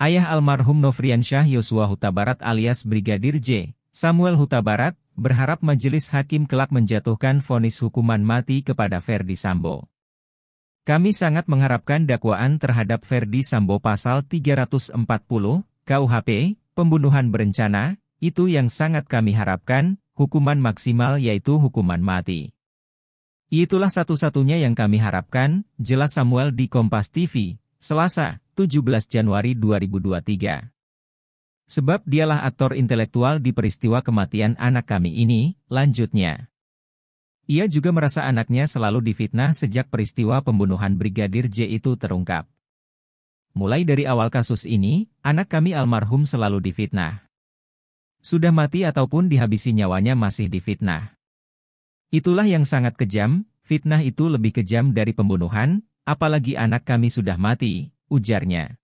Ayah almarhum Nofriansyah Yosua Huta Barat alias Brigadir J. Samuel Huta Barat, berharap majelis hakim kelak menjatuhkan vonis hukuman mati kepada Verdi Sambo. Kami sangat mengharapkan dakwaan terhadap Verdi Sambo pasal 340 KUHP pembunuhan berencana itu yang sangat kami harapkan hukuman maksimal yaitu hukuman mati. Itulah satu-satunya yang kami harapkan, jelas Samuel di Kompas TV, Selasa, 17 Januari 2023. Sebab dialah aktor intelektual di peristiwa kematian anak kami ini, lanjutnya. Ia juga merasa anaknya selalu difitnah sejak peristiwa pembunuhan Brigadir J itu terungkap. Mulai dari awal kasus ini, anak kami almarhum selalu difitnah. Sudah mati ataupun dihabisi nyawanya masih difitnah. Itulah yang sangat kejam, fitnah itu lebih kejam dari pembunuhan, apalagi anak kami sudah mati, ujarnya.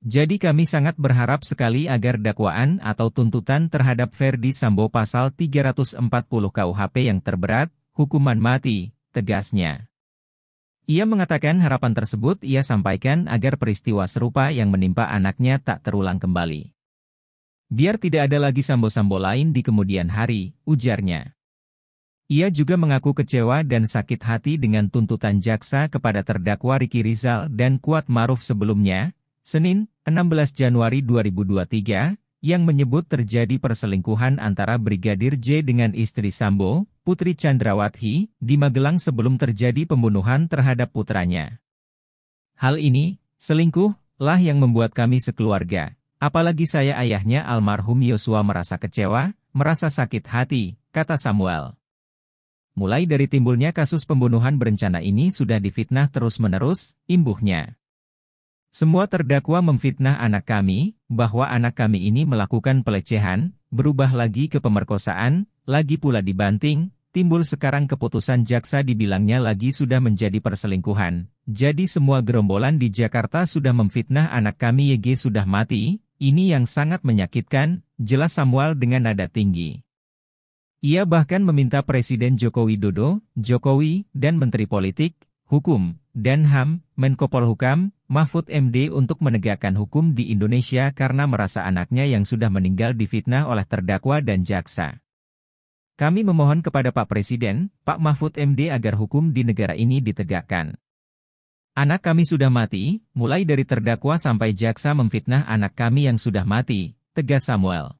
Jadi kami sangat berharap sekali agar dakwaan atau tuntutan terhadap Verdi Sambo pasal 340 KUHP yang terberat, hukuman mati, tegasnya. Ia mengatakan harapan tersebut ia sampaikan agar peristiwa serupa yang menimpa anaknya tak terulang kembali. Biar tidak ada lagi Sambo-Sambo lain di kemudian hari, ujarnya. Ia juga mengaku kecewa dan sakit hati dengan tuntutan jaksa kepada terdakwa Riki Rizal dan Kuat Maruf sebelumnya, Senin, 16 Januari 2023, yang menyebut terjadi perselingkuhan antara Brigadir J dengan istri Sambo, Putri Chandrawati, di Magelang sebelum terjadi pembunuhan terhadap putranya. Hal ini, selingkuh, lah yang membuat kami sekeluarga. Apalagi saya ayahnya almarhum Yosua merasa kecewa, merasa sakit hati, kata Samuel. Mulai dari timbulnya kasus pembunuhan berencana ini sudah difitnah terus-menerus, imbuhnya. Semua terdakwa memfitnah anak kami, bahwa anak kami ini melakukan pelecehan, berubah lagi ke pemerkosaan, lagi pula dibanting, timbul sekarang keputusan jaksa dibilangnya lagi sudah menjadi perselingkuhan. Jadi semua gerombolan di Jakarta sudah memfitnah anak kami YG sudah mati, ini yang sangat menyakitkan, jelas Samuel dengan nada tinggi. Ia bahkan meminta Presiden Joko Widodo, Jokowi, dan Menteri Politik, Hukum, dan HAM, Menko Polhukam, Mahfud MD untuk menegakkan hukum di Indonesia karena merasa anaknya yang sudah meninggal difitnah oleh terdakwa dan jaksa. Kami memohon kepada Pak Presiden, Pak Mahfud MD agar hukum di negara ini ditegakkan. Anak kami sudah mati, mulai dari terdakwa sampai jaksa memfitnah anak kami yang sudah mati, tegas Samuel.